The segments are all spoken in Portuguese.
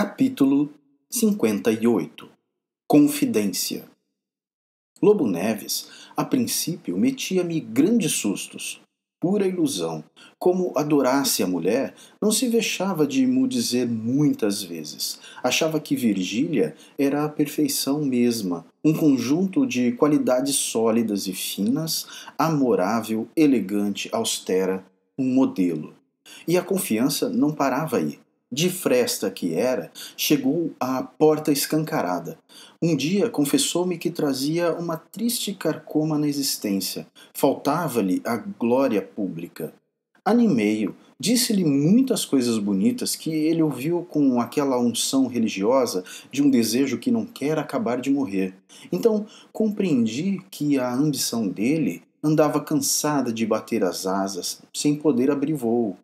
Capítulo 58 Confidência Lobo Neves, a princípio, metia-me grandes sustos. Pura ilusão. Como adorasse a mulher, não se vexava de mo dizer muitas vezes. Achava que Virgília era a perfeição mesma, um conjunto de qualidades sólidas e finas, amorável, elegante, austera, um modelo. E a confiança não parava aí de fresta que era, chegou à porta escancarada. Um dia confessou-me que trazia uma triste carcoma na existência. Faltava-lhe a glória pública. Animei-o, disse-lhe muitas coisas bonitas que ele ouviu com aquela unção religiosa de um desejo que não quer acabar de morrer. Então compreendi que a ambição dele andava cansada de bater as asas, sem poder abrir voo.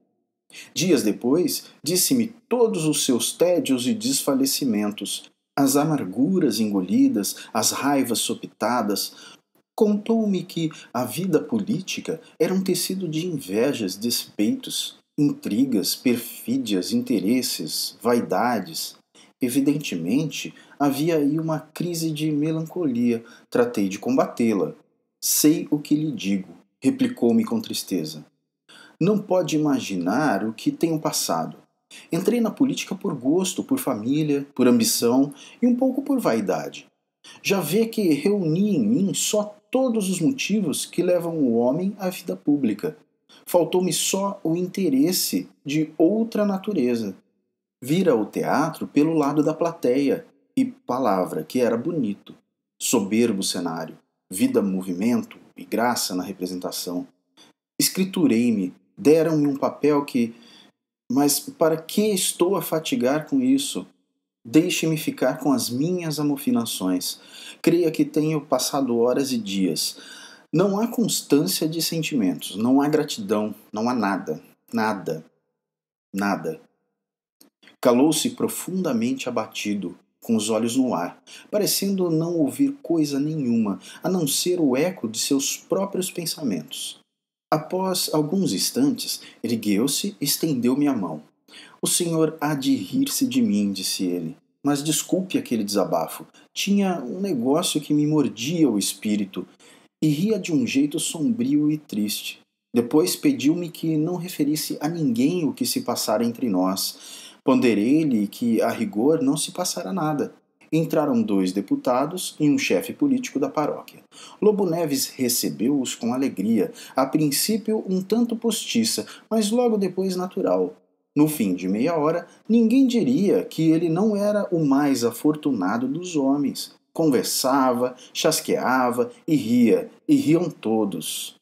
Dias depois, disse-me todos os seus tédios e desfalecimentos, as amarguras engolidas, as raivas sopitadas. Contou-me que a vida política era um tecido de invejas, despeitos, intrigas, perfídias, interesses, vaidades. Evidentemente, havia aí uma crise de melancolia. Tratei de combatê-la. Sei o que lhe digo, replicou-me com tristeza não pode imaginar o que tenho passado. Entrei na política por gosto, por família, por ambição e um pouco por vaidade. Já vê que reuni em mim só todos os motivos que levam o homem à vida pública. Faltou-me só o interesse de outra natureza. Vira o teatro pelo lado da plateia e palavra que era bonito. Soberbo cenário, vida, movimento e graça na representação. Escriturei-me deram-me um papel que. Mas para que estou a fatigar com isso? Deixe-me ficar com as minhas amofinações. Creia que tenho passado horas e dias. Não há constância de sentimentos, não há gratidão, não há nada, nada, nada. Calou-se profundamente abatido, com os olhos no ar, parecendo não ouvir coisa nenhuma, a não ser o eco de seus próprios pensamentos. Após alguns instantes, ergueu-se e estendeu-me a mão. O senhor há de rir-se de mim, disse ele. Mas desculpe aquele desabafo. Tinha um negócio que me mordia o espírito e ria de um jeito sombrio e triste. Depois pediu-me que não referisse a ninguém o que se passara entre nós. Ponderei-lhe que, a rigor, não se passara nada. Entraram dois deputados e um chefe político da paróquia. Lobo Neves recebeu-os com alegria, a princípio um tanto postiça, mas logo depois natural. No fim de meia hora, ninguém diria que ele não era o mais afortunado dos homens. Conversava, chasqueava e ria, e riam todos.